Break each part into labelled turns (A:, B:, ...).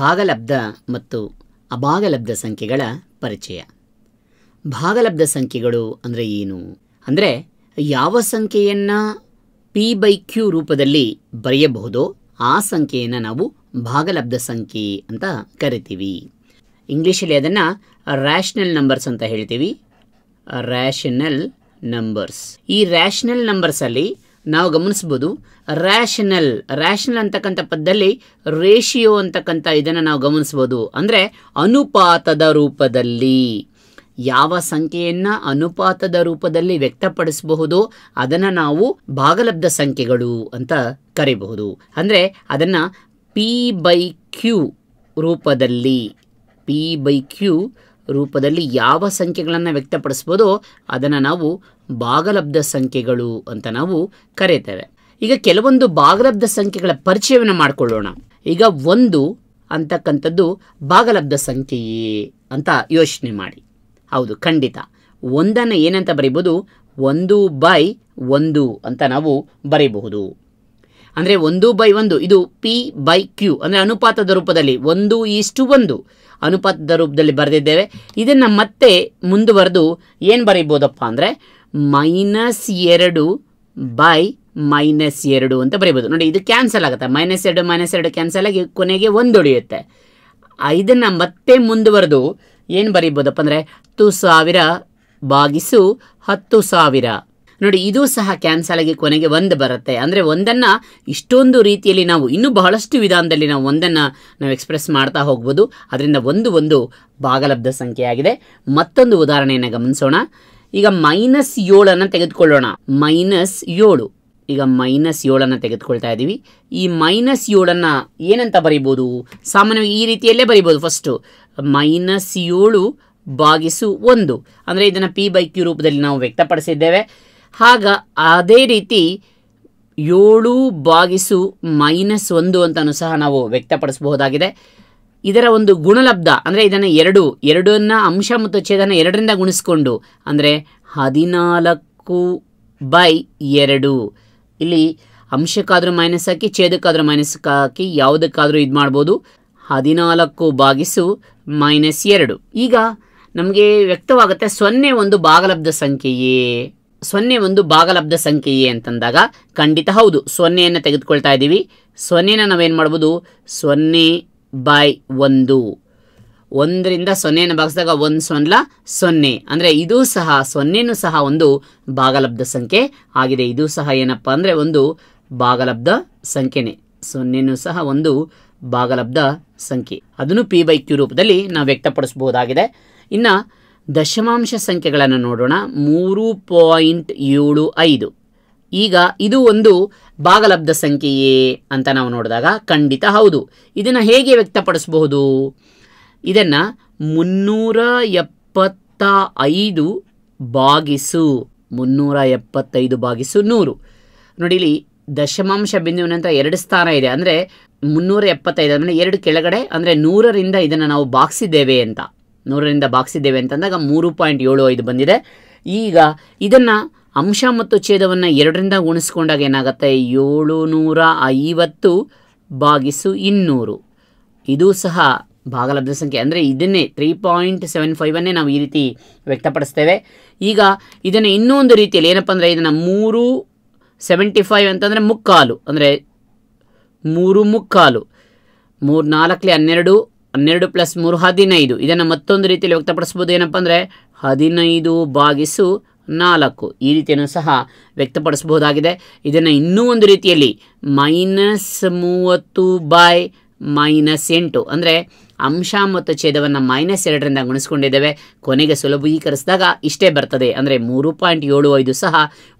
A: ಭಾಗಲಬ್ಧ ಮತ್ತು ಅಭಾಗಲಬ್ಧ ಸಂಖ್ಯೆಗಳ ಪರಿಚಯ ಭಾಗಲಬ್ಧ ಸಂಖ್ಯೆಗಳು ಅಂದರೆ ಏನು ಅಂದರೆ ಯಾವ ಸಂಖ್ಯೆಯನ್ನು ಪಿ ಬೈ ಕ್ಯೂ ರೂಪದಲ್ಲಿ ಬರೆಯಬಹುದೋ ಆ ಸಂಖ್ಯೆಯನ್ನು ನಾವು ಭಾಗಲಬ್ಧ ಸಂಖ್ಯೆ ಅಂತ ಕರಿತೀವಿ ಇಂಗ್ಲೀಷಲ್ಲಿ ಅದನ್ನು ರ್ಯಾಷನಲ್ ನಂಬರ್ಸ್ ಅಂತ ಹೇಳ್ತೀವಿ ರ್ಯಾಷನಲ್ ನಂಬರ್ಸ್ ಈ ರ್ಯಾಷನಲ್ ನಂಬರ್ಸಲ್ಲಿ ನಾವು ಗಮನಿಸ್ಬೋದು ರ್ಯಾಷನಲ್ ರ್ಯಾಷನಲ್ ಅಂತಕ್ಕಂಥ ಪದದಲ್ಲಿ ರೇಷಿಯೋ ಅಂತಕ್ಕಂಥ ಇದನ್ನು ನಾವು ಗಮನಿಸ್ಬೋದು ಅಂದರೆ ಅನುಪಾತದ ರೂಪದಲ್ಲಿ ಯಾವ ಸಂಖ್ಯೆಯನ್ನು ಅನುಪಾತದ ರೂಪದಲ್ಲಿ ವ್ಯಕ್ತಪಡಿಸಬಹುದು ಅದನ್ನು ನಾವು ಭಾಗಲಬ್ಧ ಸಂಖ್ಯೆಗಳು ಅಂತ ಕರೀಬಹುದು ಅಂದರೆ ಅದನ್ನು ಪಿ ಬೈ ಕ್ಯೂ ರೂಪದಲ್ಲಿ ಪಿ ಬೈ ಕ್ಯೂ ರೂಪದಲ್ಲಿ ಯಾವ ಸಂಖ್ಯೆಗಳನ್ನು ವ್ಯಕ್ತಪಡಿಸ್ಬೋದೋ ಅದನ್ನು ನಾವು ಭಾಗಲಬ್ಧ ಸಂಖ್ಯೆಗಳು ಅಂತ ನಾವು ಕರೀತೇವೆ ಈಗ ಕೆಲವೊಂದು ಭಾಗಲಬ್ಧ ಸಂಖ್ಯೆಗಳ ಪರಿಚಯವನ್ನು ಮಾಡಿಕೊಳ್ಳೋಣ ಈಗ ಒಂದು ಅಂತಕ್ಕಂಥದ್ದು ಭಾಗಲಬ್ಧ ಸಂಖ್ಯೆಯೇ ಅಂತ ಯೋಚನೆ ಮಾಡಿ ಹೌದು ಖಂಡಿತ ಒಂದನ್ನು ಏನಂತ ಬರೀಬೋದು ಒಂದು ಬೈ ಒಂದು ಅಂತ ನಾವು ಬರೀಬಹುದು ಅಂದರೆ ಒಂದು ಬೈ ಒಂದು ಇದು ಪಿ ಬೈ ಕ್ಯೂ ಅಂದರೆ ಅನುಪಾತದ ರೂಪದಲ್ಲಿ ಒಂದು ಇಷ್ಟು ಒಂದು ಅನುಪಾತದ ರೂಪದಲ್ಲಿ ಬರೆದಿದ್ದೇವೆ ಇದನ್ನು ಮತ್ತೆ ಮುಂದುವರೆದು ಏನು ಬರೀಬೋದಪ್ಪ ಅಂದರೆ ಮೈನಸ್ ಎರಡು ಬೈ ಮೈನಸ್ ಎರಡು ಅಂತ ಬರೀಬೋದು ನೋಡಿ ಇದು ಕ್ಯಾನ್ಸಲ್ ಆಗುತ್ತೆ ಮೈನಸ್ ಎರಡು ಮೈನಸ್ ಎರಡು ಕ್ಯಾನ್ಸಲ್ ಆಗಿ ಕೊನೆಗೆ ಒಂದು ಉಳಿಯುತ್ತೆ ಇದನ್ನು ಮತ್ತೆ ಮುಂದುವರೆದು ಏನು ಬರೀಬೋದಪ್ಪ ಅಂದರೆ ಹತ್ತು ಸಾವಿರ ಭಾಗಿಸು ಹತ್ತು ಸಾವಿರ ನೋಡಿ ಇದು ಸಹ ಕ್ಯಾನ್ಸಲ್ ಆಗಿ ಕೊನೆಗೆ ಒಂದು ಬರುತ್ತೆ ಅಂದರೆ ಒಂದನ್ನು ಇಷ್ಟೊಂದು ರೀತಿಯಲ್ಲಿ ನಾವು ಇನ್ನೂ ಬಹಳಷ್ಟು ವಿಧಾನದಲ್ಲಿ ನಾವು ಒಂದನ್ನು ನಾವು ಎಕ್ಸ್ಪ್ರೆಸ್ ಮಾಡ್ತಾ ಹೋಗ್ಬೋದು ಅದರಿಂದ ಒಂದು ಒಂದು ಭಾಗಲಬ್ಧ ಸಂಖ್ಯೆಯಾಗಿದೆ ಮತ್ತೊಂದು ಉದಾಹರಣೆಯನ್ನು ಗಮನಿಸೋಣ ಈಗ ಮೈನಸ್ ಏಳನ್ನು ತೆಗೆದುಕೊಳ್ಳೋಣ ಮೈನಸ್ ಏಳು ಈಗ ಮೈನಸ್ ಏಳನ್ನು ತೆಗೆದುಕೊಳ್ತಾ ಇದ್ದೀವಿ ಈ ಮೈನಸ್ ಏಳನ್ನು ಏನಂತ ಬರೀಬೋದು ಸಾಮಾನ್ಯವಾಗಿ ಈ ರೀತಿಯಲ್ಲೇ ಬರಿಬೋದು ಫಸ್ಟು ಮೈನಸ್ ಏಳು ಭಾಗಿಸು ಒಂದು ಅಂದರೆ ಇದನ್ನು ಪಿ ಬೈ ಕ್ಯೂ ರೂಪದಲ್ಲಿ ನಾವು ವ್ಯಕ್ತಪಡಿಸಿದ್ದೇವೆ ಆಗ ಅದೇ ರೀತಿ ಏಳು ಭಾಗಿಸು ಮೈನಸ್ ಒಂದು ಅಂತಲೂ ಸಹ ನಾವು ವ್ಯಕ್ತಪಡಿಸಬಹುದಾಗಿದೆ ಇದರ ಒಂದು ಗುಣಲಬ್ಧ ಅಂದರೆ ಇದನ್ನು ಎರಡು ಎರಡನ್ನ ಅಂಶ ಮತ್ತು ಛೇದನ ಎರಡರಿಂದ ಗುಣಿಸ್ಕೊಂಡು ಅಂದರೆ ಹದಿನಾಲ್ಕು ಬೈ ಎರಡು ಇಲ್ಲಿ ಅಂಶಕ್ಕಾದರೂ ಮೈನಸ್ ಹಾಕಿ ಛೇದಕ್ಕಾದರೂ ಮೈನಸ್ ಹಾಕಿ ಯಾವುದಕ್ಕಾದರೂ ಇದು ಮಾಡ್ಬೋದು ಹದಿನಾಲ್ಕು ಭಾಗಿಸು ಮೈನಸ್ ಎರಡು ಈಗ ನಮಗೆ ವ್ಯಕ್ತವಾಗುತ್ತೆ ಸೊನ್ನೆ ಒಂದು ಭಾಗಲಬ್ಧ ಸಂಖ್ಯೆಯೇ ಸೊನ್ನೆ ಒಂದು ಭಾಗಲಬ್ಧ ಸಂಖ್ಯೆಯೇ ಅಂತಂದಾಗ ಖಂಡಿತ ಹೌದು ಸೊನ್ನೆಯನ್ನು ತೆಗೆದುಕೊಳ್ತಾ ಇದ್ದೀವಿ ಸೊನ್ನೆನ ನಾವೇನು ಮಾಡ್ಬೋದು ಸೊನ್ನೆ ಬೈ ಒಂದು ಒಂದರಿಂದ ಸೊನ್ನೆಯನ್ನು ಭಾಗಿಸಿದಾಗ ಒಂದು ಸೊನ್ನಲ ಸೊನ್ನೆ ಅಂದರೆ ಇದೂ ಸಹ ಸೊನ್ನೆನೂ ಸಹ ಒಂದು ಭಾಗಲಬ್ಧ ಸಂಖ್ಯೆ ಆಗಿದೆ ಇದು ಸಹ ಏನಪ್ಪ ಅಂದರೆ ಒಂದು ಭಾಗಲಬ್ಧ ಸಂಖ್ಯೆನೇ ಸೊನ್ನೆನೂ ಸಹ ಒಂದು ಭಾಗಲಬ್ಧ ಸಂಖ್ಯೆ ಅದನ್ನು ಪಿ ಬೈ ಕ್ಯೂ ರೂಪದಲ್ಲಿ ನಾವು ವ್ಯಕ್ತಪಡಿಸಬಹುದಾಗಿದೆ ಇನ್ನು ದಶಮಾಂಶ ಸಂಖ್ಯೆಗಳನ್ನು ನೋಡೋಣ ಮೂರು ಪಾಯಿಂಟ್ ಏಳು ಐದು ಈಗ ಇದು ಒಂದು ಭಾಗಲಬ್ಧ ಸಂಖ್ಯೆಯೇ ಅಂತ ನಾವು ನೋಡಿದಾಗ ಖಂಡಿತ ಹೌದು ಇದನ್ನು ಹೇಗೆ ವ್ಯಕ್ತಪಡಿಸಬಹುದು ಇದನ್ನು ಮುನ್ನೂರ ಎಪ್ಪತ್ತ ಐದು ಬಾಗಿಸು ಮುನ್ನೂರ ಎಪ್ಪತ್ತೈದು ಬಾಗಿಸು ನೂರು ನೋಡಿ ಇಲ್ಲಿ ದಶಮಾಂಶ ಬಿಂದುವಿನ ನಂತರ ಎರಡು ಸ್ಥಾನ ಇದೆ ಅಂದರೆ ಮುನ್ನೂರ ಎಪ್ಪತ್ತೈದು ಅಂದರೆ ಎರಡು ಕೆಳಗಡೆ ಅಂದರೆ ನೂರರಿಂದ ಇದನ್ನು ನಾವು ಬಾಗಿಸಿದ್ದೇವೆ ಅಂತ ನೂರರಿಂದ ಬಾಗಿಸಿದ್ದೇವೆ ಅಂತಂದಾಗ ಮೂರು ಪಾಯಿಂಟ್ ಏಳು ಐದು ಬಂದಿದೆ ಈಗ ಇದನ್ನು ಅಂಶ ಮತ್ತು ಛೇದವನ್ನು ಎರಡರಿಂದ ಗುಣಿಸ್ಕೊಂಡಾಗ ಏನಾಗುತ್ತೆ ಏಳು ನೂರ ಐವತ್ತು ಬಾಗಿಸು ಇನ್ನೂರು ಇದು ಸಹ ಭಾಗಲಬ್ಧ ಸಂಖ್ಯೆ ಅಂದರೆ ಇದನ್ನೇ ತ್ರೀ ಪಾಯಿಂಟ್ ಸೆವೆನ್ ಫೈವನ್ನೇ ನಾವು ಈ ರೀತಿ ವ್ಯಕ್ತಪಡಿಸ್ತೇವೆ ಈಗ ಇದನ್ನು ಇನ್ನೊಂದು ರೀತಿಯಲ್ಲಿ ಏನಪ್ಪ ಅಂದರೆ ಇದನ್ನು ಮೂರು ಸೆವೆಂಟಿ ಫೈವ್ ಅಂತಂದರೆ ಮುಕ್ಕಾಲು ಅಂದರೆ ಮೂರು ಮುಕ್ಕಾಲು ಮೂರು ನಾಲ್ಕಲೆ ಹನ್ನೆರಡು ಹನ್ನೆರಡು ಪ್ಲಸ್ ಮೂರು ಹದಿನೈದು ಇದನ್ನು ಮತ್ತೊಂದು ರೀತಿಯಲ್ಲಿ ವ್ಯಕ್ತಪಡಿಸ್ಬೋದು ಏನಪ್ಪ ಅಂದರೆ ಹದಿನೈದು ಬಾಗಿಸು ನಾಲ್ಕು ಈ ರೀತಿಯನ್ನು ಸಹ ವ್ಯಕ್ತಪಡಿಸಬಹುದಾಗಿದೆ ಇದನ್ನು ಇನ್ನೂ ಒಂದು ರೀತಿಯಲ್ಲಿ ಮೈನಸ್ ಮೂವತ್ತು ಬೈ ಮೈನಸ್ ಎಂಟು ಅಂದರೆ ಅಂಶ ಮತ್ತು ಛೇದವನ್ನು ಮೈನಸ್ ಎರಡರಿಂದ ಗುಣಿಸ್ಕೊಂಡಿದ್ದೇವೆ ಕೊನೆಗೆ ಸುಲಭೀಕರಿಸಿದಾಗ ಇಷ್ಟೇ ಬರ್ತದೆ ಅಂದರೆ ಮೂರು ಪಾಯಿಂಟ್ ಏಳು ಐದು ಸಹ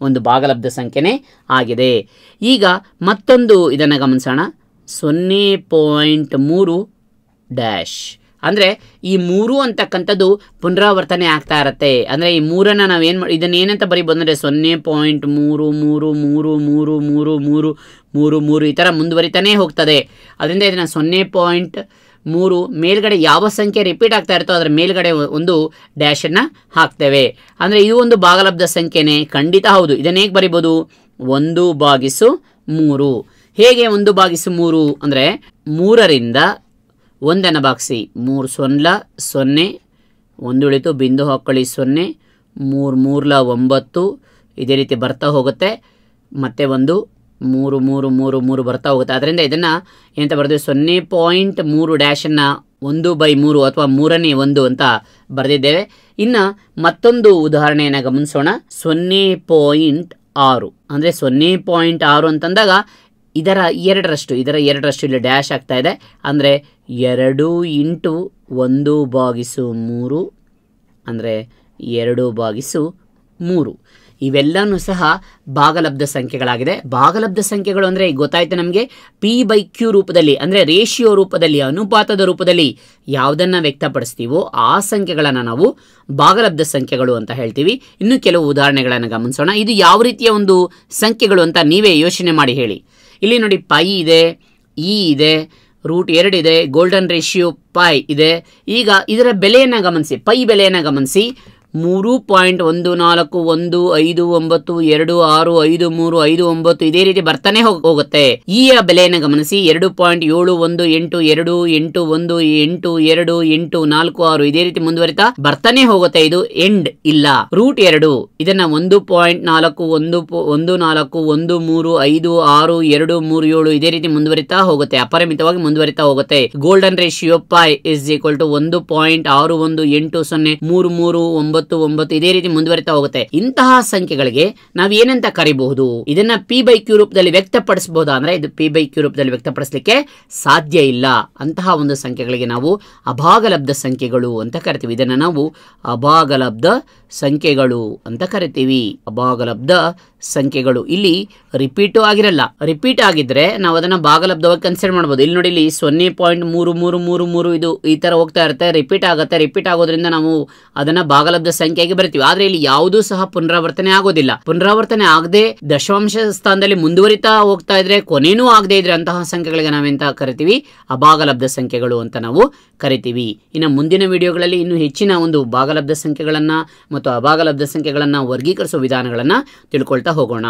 A: ಒಂದು ಭಾಗಲಬ್ಧ ಸಂಖ್ಯೆನೇ ಆಗಿದೆ ಈಗ ಮತ್ತೊಂದು ಇದನ್ನು ಗಮನಿಸೋಣ ಸೊನ್ನೆ ಪಾಯಿಂಟ್ ಮೂರು ಡ್ಯಾಶ್ ಅಂದರೆ ಈ ಮೂರು ಅಂತಕ್ಕಂಥದ್ದು ಪುನರಾವರ್ತನೆ ಆಗ್ತಾ ಇರುತ್ತೆ ಅಂದರೆ ಈ ಮೂರನ್ನು ನಾವೇನು ಮಾಡಿ ಇದನ್ನು ಏನಂತ ಬರೀಬೋದು ಅಂದರೆ ಸೊನ್ನೆ ಪಾಯಿಂಟ್ ಮೂರು ಮೂರು ಮೂರು ಮೂರು ಮೂರು ಮೂರು ಮೂರು ಮೂರು ಈ ಥರ ಮುಂದುವರಿತಾನೇ ಹೋಗ್ತದೆ ಅದರಿಂದ ಇದನ್ನು ಸೊನ್ನೆ ಪಾಯಿಂಟ್ ಮೂರು ಮೇಲ್ಗಡೆ ಯಾವ ಸಂಖ್ಯೆ ರಿಪೀಟ್ ಆಗ್ತಾ ಇರ್ತೋ ಅದರ ಮೇಲ್ಗಡೆ ಒಂದು ಡ್ಯಾಶನ್ನು ಹಾಕ್ತೇವೆ ಅಂದರೆ ಇದು ಒಂದು ಭಾಗಲಬ್ಧ ಸಂಖ್ಯೆನೇ ಖಂಡಿತ ಹೌದು ಇದನ್ನು ಹೇಗೆ ಬರಿಬೋದು ಒಂದು ಬಾಗಿಸು ಮೂರು ಹೇಗೆ ಒಂದು ಬಾಗಿಸು ಮೂರು ಅಂದರೆ ಮೂರರಿಂದ ಒಂದನ ಬಾಕ್ಸಿ ಮೂರು ಸೊನ್ಲ ಸೊನ್ನೆ ಒಂದು ಉಳಿತು ಬಿಂದು ಹೊಕ್ಕಳಿ ಸೊನ್ನೆ ಮೂರು ಮೂರ್ಲ ಒಂಬತ್ತು ಇದೇ ರೀತಿ ಬರ್ತಾ ಹೋಗುತ್ತೆ ಮತ್ತೆ ಒಂದು ಮೂರು ಮೂರು ಮೂರು ಮೂರು ಬರ್ತಾ ಹೋಗುತ್ತೆ ಅದರಿಂದ ಇದನ್ನು ಎಂತ ಬರೆದಿವಿ ಸೊನ್ನೆ ಪಾಯಿಂಟ್ ಮೂರು ಡ್ಯಾಶನ್ನು ಒಂದು ಬೈ ಮೂರು ಅಥವಾ ಮೂರನೇ ಒಂದು ಅಂತ ಬರೆದಿದ್ದೇವೆ ಇನ್ನು ಮತ್ತೊಂದು ಉದಾಹರಣೆಯನ್ನು ಗಮನಿಸೋಣ ಸೊನ್ನೆ ಪಾಯಿಂಟ್ ಆರು ಅಂದರೆ ಸೊನ್ನೆ ಪಾಯಿಂಟ್ ಆರು ಅಂತಂದಾಗ ಇದರ ಎರಡರಷ್ಟು ಇದರ ಎರಡರಷ್ಟು ಇಲ್ಲಿ ಡ್ಯಾಶ್ ಆಗ್ತಾ ಇದೆ ಅಂದರೆ ಎರಡು ಇಂಟು ಒಂದು ಬಾಗಿಸು ಮೂರು ಅಂದರೆ ಎರಡು ಬಾಗಿಸು ಮೂರು ಇವೆಲ್ಲವೂ ಸಹ ಭಾಗಲಬ್ಧ ಸಂಖ್ಯೆಗಳಾಗಿದೆ ಭಾಗಲಬ್ಧ ಸಂಖ್ಯೆಗಳು ಅಂದರೆ ಗೊತ್ತಾಯಿತು ನಮಗೆ ಪಿ ಬೈ ಕ್ಯೂ ರೂಪದಲ್ಲಿ ಅಂದರೆ ರೇಷಿಯೋ ರೂಪದಲ್ಲಿ ಅನುಪಾತದ ರೂಪದಲ್ಲಿ ಯಾವುದನ್ನು ವ್ಯಕ್ತಪಡಿಸ್ತೀವೋ ಆ ಸಂಖ್ಯೆಗಳನ್ನು ನಾವು ಭಾಗಲಬ್ಧ ಸಂಖ್ಯೆಗಳು ಅಂತ ಹೇಳ್ತೀವಿ ಇನ್ನು ಕೆಲವು ಉದಾಹರಣೆಗಳನ್ನು ಗಮನಿಸೋಣ ಇದು ಯಾವ ರೀತಿಯ ಒಂದು ಸಂಖ್ಯೆಗಳು ಅಂತ ನೀವೇ ಯೋಚನೆ ಮಾಡಿ ಹೇಳಿ ಇಲ್ಲಿ ನೋಡಿ ಪೈ ಇದೆ ಇ e ಇದೆ ರೂಟ್ ಎರಡಿದೆ ಗೋಲ್ಡನ್ ರೇಷಿಯೋ ಪೈ ಇದೆ ಈಗ ಇದರ ಬೆಲೆಯನ್ನು ಗಮನಿಸಿ ಪೈ ಬೆಲೆಯನ್ನು ಗಮನಿಸಿ ಮೂರು ಪಾಯಿಂಟ್ ಒಂದು ನಾಲ್ಕು ಒಂದು ಐದು ಒಂಬತ್ತು ಎರಡು ಆರು ಐದು ಮೂರು ಐದು ಒಂಬತ್ತು ಇದೇ ರೀತಿ ಬರ್ತಾನೆ ಹೋಗುತ್ತೆ ಈ ಬೆಲೆಯನ್ನು ಗಮನಿಸಿ ಎರಡು ಪಾಯಿಂಟ್ ಏಳು ಒಂದು ಎಂಟು ಎರಡು ಎಂಟು ಒಂದು ಎಂಟು ಎರಡು ಎಂಟು ನಾಲ್ಕು ಆರು ಇದೇ ರೀತಿ ಮುಂದುವರಿತಾ ಬರ್ತಾನೆ ಹೋಗುತ್ತೆ ಇದು ಎಂಡ್ ಇಲ್ಲ ರೂಟ್ ಎರಡು ಇದನ್ನ ಒಂದು ಪಾಯಿಂಟ್ ನಾಲ್ಕು ಒಂದು ಒಂದು ನಾಲ್ಕು ಒಂದು ಮೂರು ಐದು ಆರು ಎರಡು ಮೂರು ಏಳು ಇದೇ ರೀತಿ ಮುಂದುವರಿತಾ ಹೋಗುತ್ತೆ ಅಪರಿಮಿತವಾಗಿ ಮುಂದುವರಿತಾ ಹೋಗುತ್ತೆ golden ratio pi is equal to ಒಂದು ಪಾಯಿಂಟ್ ಆರು ಒಂದು ಎಂಟು ಸೊನ್ನೆ ಮೂರು ಮೂರು ಒಂಬತ್ತು ಒಂಬತ್ತು ಒಂಬತ್ತು ಇದೇ ರೀತಿ ಮುಂದುವರಿತಾ ಹೋಗುತ್ತೆ ಇಂತಹ ಸಂಖ್ಯೆಗಳಿಗೆ ನಾವು ಏನಂತ ಕರಿಬಹುದು ಇದನ್ನ ಪಿ ಬೈ ಕ್ಯೂ ರೂಪದಲ್ಲಿ ವ್ಯಕ್ತಪಡಿಸಬಹುದಾ ಅಂದ್ರೆ ಇದು ಪಿ ಬೈ ಕ್ಯೂ ರೂಪದಲ್ಲಿ ವ್ಯಕ್ತಪಡಿಸಲಿಕ್ಕೆ ಸಾಧ್ಯ ಇಲ್ಲ ಅಂತಹ ಒಂದು ಸಂಖ್ಯೆಗಳಿಗೆ ನಾವು ಅಭಾಗಲಬ್ಧ ಸಂಖ್ಯೆಗಳು ಅಂತ ಕರಿತೀವಿ ಇದನ್ನ ನಾವು ಅಭಾಗಲಬ್ಧ ಸಂಖ್ಯೆಗಳು ಅಂತ ಕರಿತೀವಿ ಅಭಾಗಲಬ್ಧ ಸಂಖ್ಯೆಗಳು ಇಲ್ಲಿ ರಿಪೀಟು ಆಗಿರಲ್ಲ ರಿಪೀಟ್ ಆಗಿದ್ರೆ ನಾವು ಅದನ್ನ ಭಾಗಲಬ್ಧವಾಗಿ ಕನ್ಸಿಡರ್ ಮಾಡಬಹುದು ಇಲ್ಲಿ ನೋಡಿ ಇಲ್ಲಿ ಸೊನ್ನೆ ಪಾಯಿಂಟ್ ಮೂರು ಮೂರು ಮೂರು ಮೂರು ಇದು ಈ ತರ ಹೋಗ್ತಾ ಇರುತ್ತೆ ರಿಪೀಟ್ ಆಗುತ್ತೆ ರಿಪೀಟ್ ಆಗೋದ್ರಿಂದ ನಾವು ಅದನ್ನ ಭಾಗಲಬ್ಧ ಶಬ್ದ ಸಂಖ್ಯೆಗೆ ಬರ್ತೀವಿ ಆದ್ರೆ ಇಲ್ಲಿ ಯಾವುದೂ ಸಹ ಪುನರಾವರ್ತನೆ ಆಗೋದಿಲ್ಲ ಪುನರಾವರ್ತನೆ ಆಗದೆ ದಶಾಂಶ ಸ್ಥಾನದಲ್ಲಿ ಮುಂದುವರಿತಾ ಹೋಗ್ತಾ ಇದ್ರೆ ಕೊನೆಯೂ ಆಗದೆ ಇದ್ರೆ ಅಂತಹ ಸಂಖ್ಯೆಗಳಿಗೆ ನಾವೆಂತ ಕರಿತೀವಿ ಅಭಾಗಲಬ್ಧ ಸಂಖ್ಯೆಗಳು ಅಂತ ನಾವು ಕರಿತೀವಿ ಇನ್ನು ಮುಂದಿನ ವಿಡಿಯೋಗಳಲ್ಲಿ ಇನ್ನು ಹೆಚ್ಚಿನ ಒಂದು ಭಾಗಲಬ್ಧ ಸಂಖ್ಯೆಗಳನ್ನ ಮತ್ತು ಅಭಾಗಲಬ್ಧ ಸಂಖ್ಯೆಗಳನ್ನ ವರ್ಗೀಕರಿಸುವ ವಿಧಾನಗಳನ್ನ ತಿಳ್ಕೊಳ್ತಾ ಹೋಗೋಣ